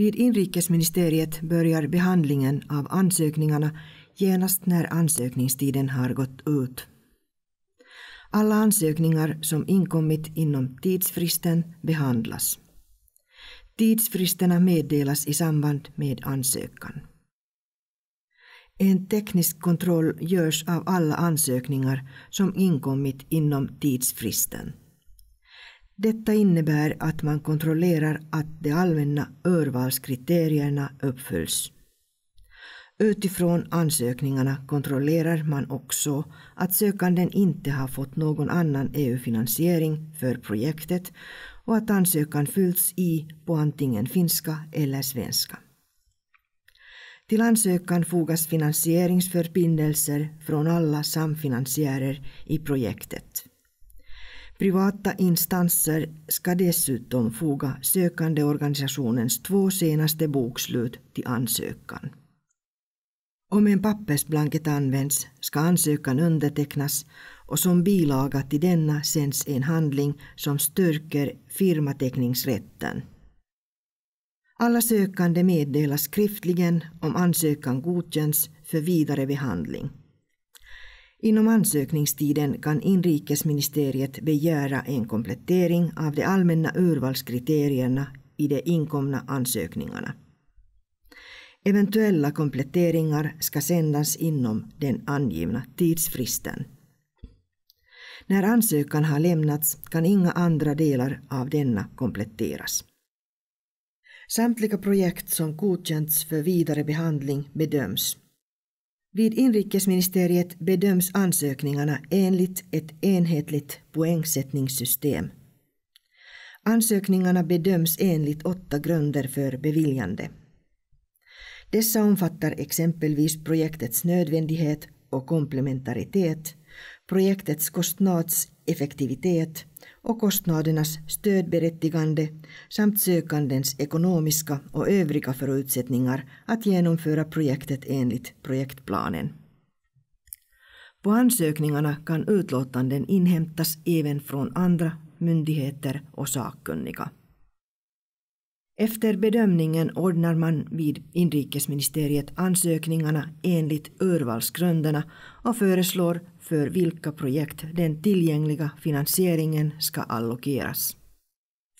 Vid inrikesministeriet börjar behandlingen av ansökningarna genast när ansökningstiden har gått ut. Alla ansökningar som inkommit inom tidsfristen behandlas. Tidsfristerna meddelas i samband med ansökan. En teknisk kontroll görs av alla ansökningar som inkommit inom tidsfristen. Detta innebär att man kontrollerar att de allmänna urvalskriterierna uppfylls. Utifrån ansökningarna kontrollerar man också att sökanden inte har fått någon annan EU-finansiering för projektet och att ansökan fyllts i på antingen finska eller svenska. Till ansökan fogas finansieringsförbindelser från alla samfinansiärer i projektet. Privata instanser ska dessutom foga sökandeorganisationens två senaste bokslut till ansökan. Om en pappersblankett används ska ansökan undertecknas och som bilaga till denna sänds en handling som styrker firmateckningsrätten. Alla sökande meddelas skriftligen om ansökan godkänns för vidare behandling. Inom ansökningstiden kan inrikesministeriet begära en komplettering av de allmänna urvalskriterierna i de inkomna ansökningarna. Eventuella kompletteringar ska sändas inom den angivna tidsfristen. När ansökan har lämnats kan inga andra delar av denna kompletteras. Samtliga projekt som godkänts för vidare behandling bedöms vid inrikesministeriet bedöms ansökningarna enligt ett enhetligt poängsättningssystem. Ansökningarna bedöms enligt åtta grunder för beviljande. Dessa omfattar exempelvis projektets nödvändighet och komplementaritet, projektets kostnadseffektivitet och kostnadernas stödberättigande samt sökandens ekonomiska och övriga förutsättningar att genomföra projektet enligt projektplanen. På ansökningarna kan utlåtanden inhämtas även från andra myndigheter och sakkunniga. Efter bedömningen ordnar man vid inrikesministeriet ansökningarna enligt urvalsgrunderna och föreslår för vilka projekt den tillgängliga finansieringen ska allokeras.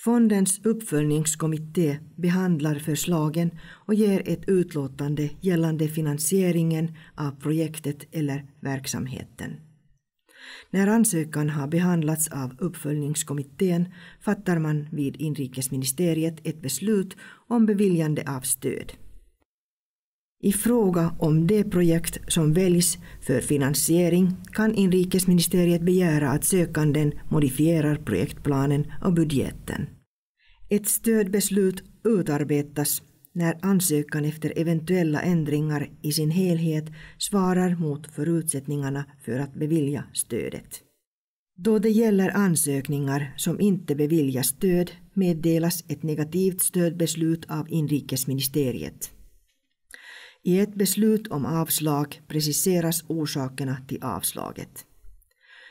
Fondens uppföljningskommitté behandlar förslagen och ger ett utlåtande gällande finansieringen av projektet eller verksamheten. När ansökan har behandlats av uppföljningskommittén fattar man vid inrikesministeriet ett beslut om beviljande av stöd. I fråga om det projekt som väljs för finansiering kan inrikesministeriet begära att sökanden modifierar projektplanen och budgeten. Ett stödbeslut utarbetas när ansökan efter eventuella ändringar i sin helhet svarar mot förutsättningarna för att bevilja stödet. Då det gäller ansökningar som inte beviljas stöd meddelas ett negativt stödbeslut av inrikesministeriet. I ett beslut om avslag preciseras orsakerna till avslaget.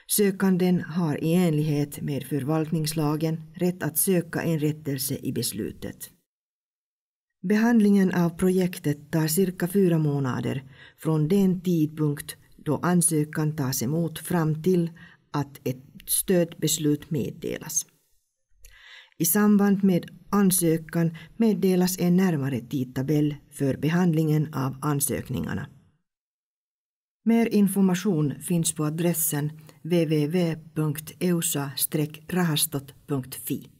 Sökanden har i enlighet med förvaltningslagen rätt att söka en rättelse i beslutet. Behandlingen av projektet tar cirka fyra månader från den tidpunkt då ansökan tas emot fram till att ett stödbeslut meddelas. I samband med ansökan meddelas en närmare tidtabell för behandlingen av ansökningarna. Mer information finns på adressen www.eusa-rahastot.fi.